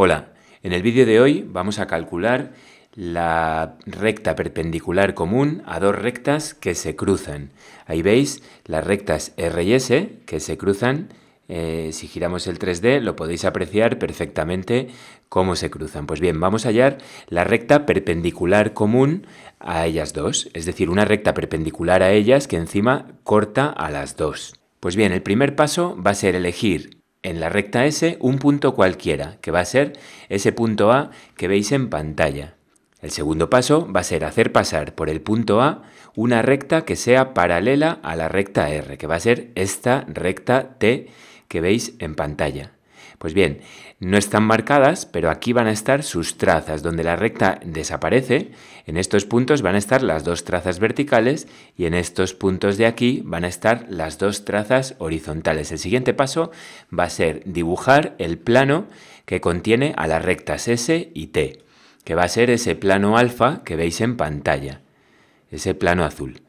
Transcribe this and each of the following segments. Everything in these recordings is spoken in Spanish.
Hola, en el vídeo de hoy vamos a calcular la recta perpendicular común a dos rectas que se cruzan. Ahí veis las rectas R y S que se cruzan. Eh, si giramos el 3D lo podéis apreciar perfectamente cómo se cruzan. Pues bien, vamos a hallar la recta perpendicular común a ellas dos, es decir, una recta perpendicular a ellas que encima corta a las dos. Pues bien, el primer paso va a ser elegir en la recta S un punto cualquiera, que va a ser ese punto A que veis en pantalla. El segundo paso va a ser hacer pasar por el punto A una recta que sea paralela a la recta R, que va a ser esta recta T que veis en pantalla. Pues bien, no están marcadas, pero aquí van a estar sus trazas. Donde la recta desaparece, en estos puntos van a estar las dos trazas verticales y en estos puntos de aquí van a estar las dos trazas horizontales. El siguiente paso va a ser dibujar el plano que contiene a las rectas S y T, que va a ser ese plano alfa que veis en pantalla, ese plano azul.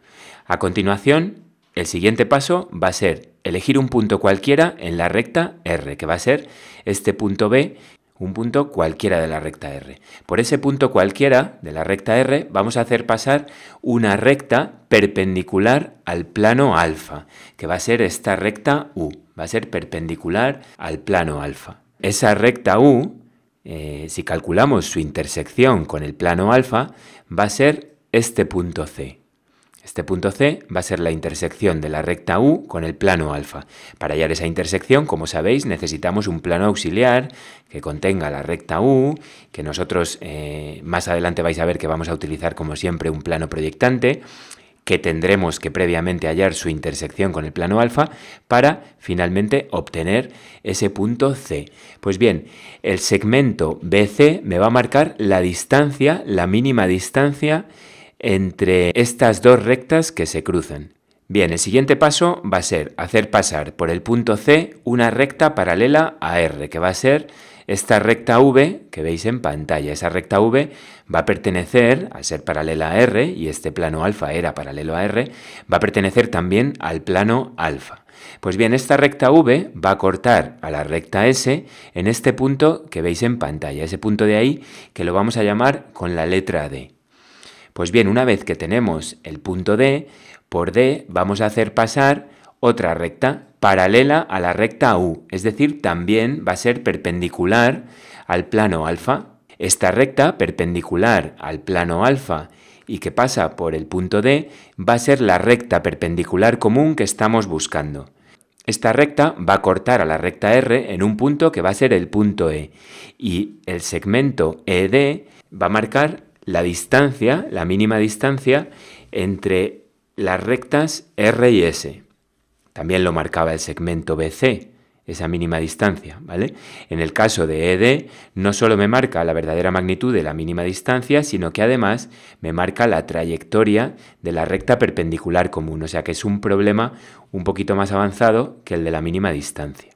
A continuación, el siguiente paso va a ser elegir un punto cualquiera en la recta R, que va a ser este punto B, un punto cualquiera de la recta R. Por ese punto cualquiera de la recta R vamos a hacer pasar una recta perpendicular al plano alfa, que va a ser esta recta U, va a ser perpendicular al plano alfa. Esa recta U, eh, si calculamos su intersección con el plano alfa, va a ser este punto C. Este punto C va a ser la intersección de la recta U con el plano alfa. Para hallar esa intersección, como sabéis, necesitamos un plano auxiliar que contenga la recta U, que nosotros eh, más adelante vais a ver que vamos a utilizar como siempre un plano proyectante, que tendremos que previamente hallar su intersección con el plano alfa para finalmente obtener ese punto C. Pues bien, el segmento BC me va a marcar la distancia, la mínima distancia entre estas dos rectas que se cruzan. Bien, el siguiente paso va a ser hacer pasar por el punto C una recta paralela a R, que va a ser esta recta V que veis en pantalla. Esa recta V va a pertenecer, al ser paralela a R, y este plano alfa era paralelo a R, va a pertenecer también al plano alfa. Pues bien, esta recta V va a cortar a la recta S en este punto que veis en pantalla, ese punto de ahí que lo vamos a llamar con la letra D. Pues bien, una vez que tenemos el punto D, por D vamos a hacer pasar otra recta paralela a la recta U, es decir, también va a ser perpendicular al plano alfa. Esta recta perpendicular al plano alfa y que pasa por el punto D va a ser la recta perpendicular común que estamos buscando. Esta recta va a cortar a la recta R en un punto que va a ser el punto E y el segmento ED va a marcar la distancia, la mínima distancia entre las rectas R y S. También lo marcaba el segmento BC, esa mínima distancia, ¿vale? En el caso de ED, no solo me marca la verdadera magnitud de la mínima distancia, sino que además me marca la trayectoria de la recta perpendicular común, o sea que es un problema un poquito más avanzado que el de la mínima distancia.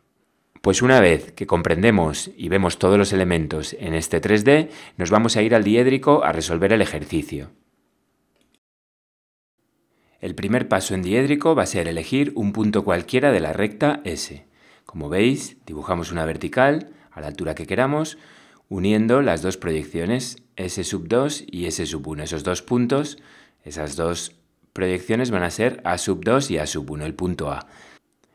Pues una vez que comprendemos y vemos todos los elementos en este 3D, nos vamos a ir al diédrico a resolver el ejercicio. El primer paso en diédrico va a ser elegir un punto cualquiera de la recta S. Como veis, dibujamos una vertical a la altura que queramos, uniendo las dos proyecciones S2 sub y S1. Esos dos puntos, esas dos proyecciones van a ser A2 sub y A1, sub el punto A.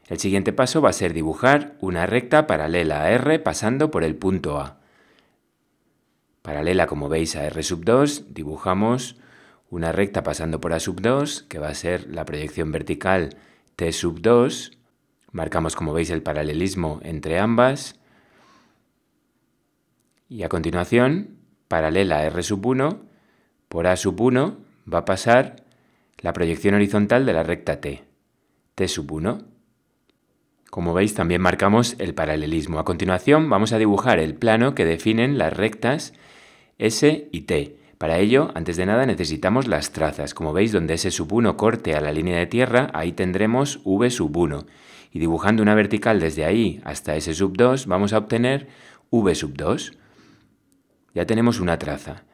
El siguiente paso va a ser dibujar una recta paralela a R pasando por el punto A. Paralela, como veis, a R sub 2, dibujamos una recta pasando por A sub 2, que va a ser la proyección vertical T sub 2. Marcamos, como veis, el paralelismo entre ambas. Y a continuación, paralela a R sub 1, por A sub 1 va a pasar la proyección horizontal de la recta T, T sub 1. Como veis también marcamos el paralelismo. A continuación vamos a dibujar el plano que definen las rectas S y T. Para ello, antes de nada necesitamos las trazas. Como veis, donde S sub 1 corte a la línea de tierra, ahí tendremos V sub 1. Y dibujando una vertical desde ahí hasta S sub 2, vamos a obtener V sub 2. Ya tenemos una traza.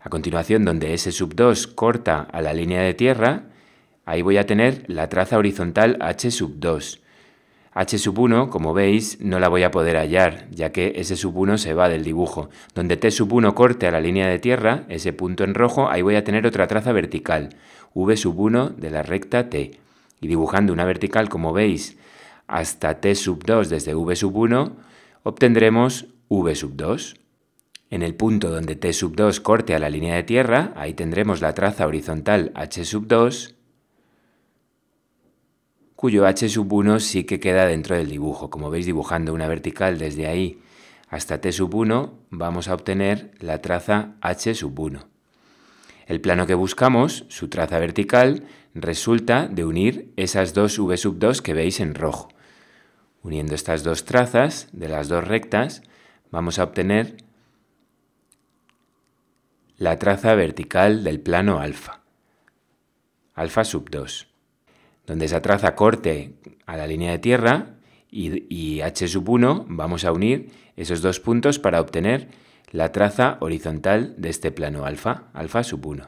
A continuación, donde S sub 2 corta a la línea de tierra, Ahí voy a tener la traza horizontal h sub 2. h sub 1, como veis, no la voy a poder hallar, ya que ese sub 1 se va del dibujo. Donde t sub 1 corte a la línea de tierra, ese punto en rojo, ahí voy a tener otra traza vertical, v sub 1 de la recta t. Y dibujando una vertical, como veis, hasta t sub 2 desde v sub 1, obtendremos v sub 2. En el punto donde t sub 2 corte a la línea de tierra, ahí tendremos la traza horizontal h sub 2 cuyo H1 sí que queda dentro del dibujo. Como veis dibujando una vertical desde ahí hasta T1 sub vamos a obtener la traza H1. sub El plano que buscamos, su traza vertical, resulta de unir esas dos V2 que veis en rojo. Uniendo estas dos trazas de las dos rectas vamos a obtener la traza vertical del plano alfa, alfa sub 2 donde esa traza corte a la línea de tierra y, H sub 1 vamos a unir esos dos puntos para obtener la traza horizontal de este plano alfa, alfa sub 1.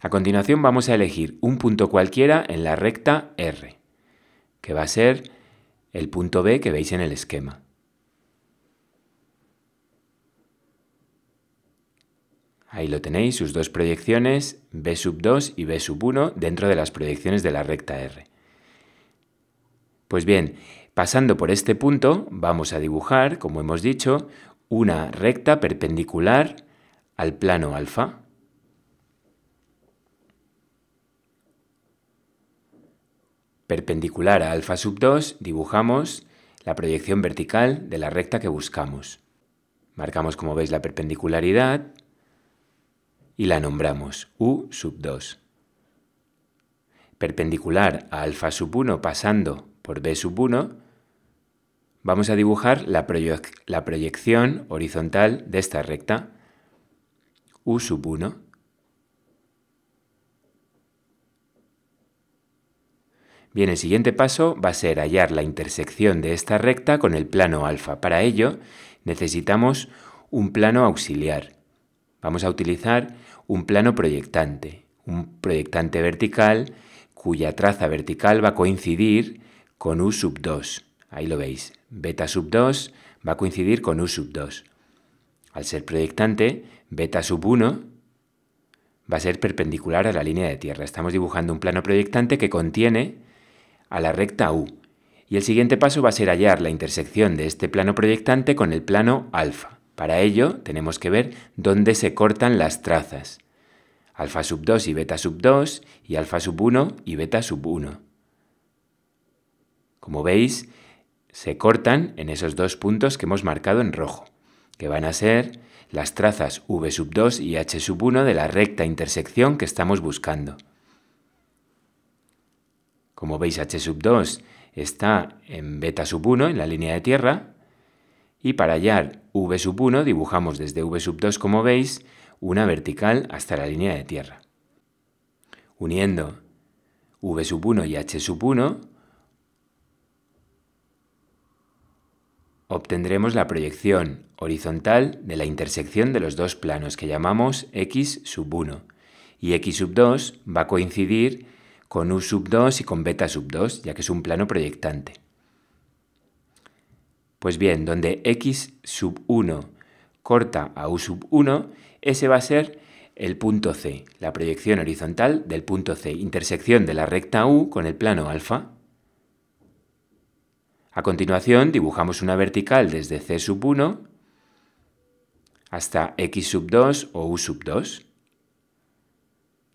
A continuación vamos a elegir un punto cualquiera en la recta R, que va a ser el punto B que veis en el esquema. Ahí lo tenéis, sus dos proyecciones, B sub 2 y B sub 1, dentro de las proyecciones de la recta R. Pues bien, pasando por este punto, vamos a dibujar, como hemos dicho, una recta perpendicular al plano alfa. Perpendicular a alfa sub 2 dibujamos la proyección vertical de la recta que buscamos. Marcamos, como veis, la perpendicularidad y la nombramos U sub 2. Perpendicular a alfa sub 1 pasando por B sub 1, vamos a dibujar la, proyección horizontal de esta recta, U sub 1. Bien, el siguiente paso va a ser hallar la intersección de esta recta con el plano alfa. Para ello necesitamos un plano auxiliar. Vamos a utilizar un plano proyectante, un proyectante vertical cuya traza vertical va a coincidir con U sub 2. Ahí lo veis, beta sub 2 va a coincidir con U sub 2. Al ser proyectante, beta sub 1 va a ser perpendicular a la línea de tierra. Estamos dibujando un plano proyectante que contiene a la recta U. Y el siguiente paso va a ser hallar la intersección de este plano proyectante con el plano alfa. Para ello tenemos que ver dónde se cortan las trazas. Alfa sub 2 y beta sub 2 y alfa sub 1 y beta sub 1. Como veis, se cortan en esos dos puntos que hemos marcado en rojo, que van a ser las trazas v sub 2 y h sub 1 de la recta intersección que estamos buscando. Como veis, h sub 2 está en beta sub 1, en la línea de tierra, y para hallar V1 sub dibujamos desde V2 sub como veis una vertical hasta la línea de tierra. Uniendo V1 y H1 sub obtendremos la proyección horizontal de la intersección de los dos planos que llamamos X1 sub y X2 sub va a coincidir con U2 y con beta2 sub ya que es un plano proyectante. Pues bien, donde x sub 1 corta a u sub 1, ese va a ser el punto C, la proyección horizontal del punto C, intersección de la recta U con el plano alfa. A continuación dibujamos una vertical desde C sub 1 hasta X sub 2 o U sub 2.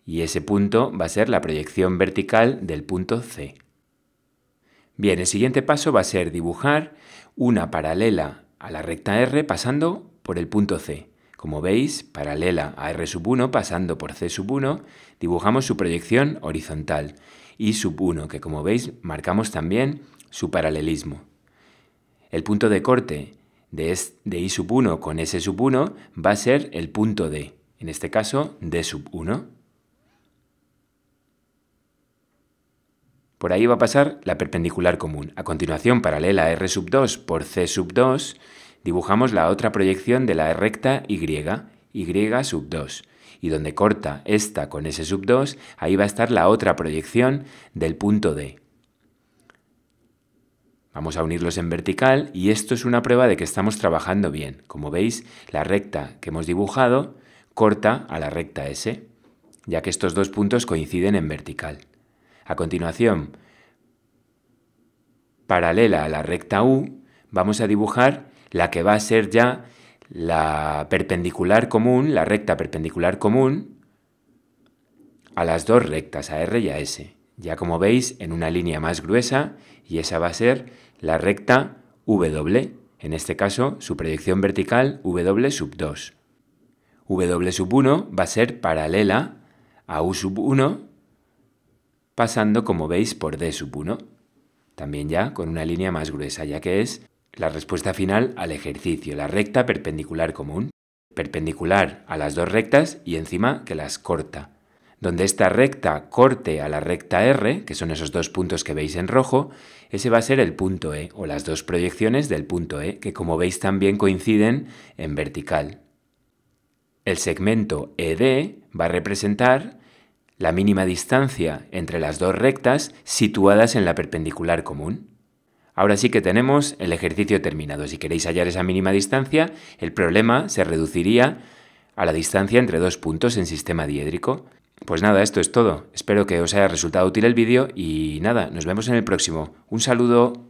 Y ese punto va a ser la proyección vertical del punto C. Bien, el siguiente paso va a ser dibujar una paralela a la recta R pasando por el punto C. Como veis, paralela a R1 sub pasando por C1, sub dibujamos su proyección horizontal y sub 1, que como veis marcamos también su paralelismo. El punto de corte de, de I1 con S1 va a ser el punto D, en este caso D1. sub Por ahí va a pasar la perpendicular común. A continuación, paralela R sub 2 por C sub 2, dibujamos la otra proyección de la e recta Y, Y sub 2. Y donde corta esta con S sub 2, ahí va a estar la otra proyección del punto D. Vamos a unirlos en vertical y esto es una prueba de que estamos trabajando bien. Como veis, la recta que hemos dibujado corta a la recta S, ya que estos dos puntos coinciden en vertical. A continuación, paralela a la recta U, vamos a dibujar la que va a ser ya la perpendicular común, la recta perpendicular común a las dos rectas, a R y a S. Ya como veis, en una línea más gruesa, y esa va a ser la recta W, en este caso su proyección vertical W sub 2. W sub 1 va a ser paralela a U sub 1 pasando como veis por D sub 1, también ya con una línea más gruesa, ya que es la respuesta final al ejercicio, la recta perpendicular común, perpendicular a las dos rectas y encima que las corta. Donde esta recta corte a la recta R, que son esos dos puntos que veis en rojo, ese va a ser el punto E o las dos proyecciones del punto E, que como veis también coinciden en vertical. El segmento ED va a representar la mínima distancia entre las dos rectas situadas en la perpendicular común. Ahora sí que tenemos el ejercicio terminado. Si queréis hallar esa mínima distancia, el problema se reduciría a la distancia entre dos puntos en sistema diédrico. Pues nada, esto es todo. Espero que os haya resultado útil el vídeo y nada, nos vemos en el próximo. Un saludo.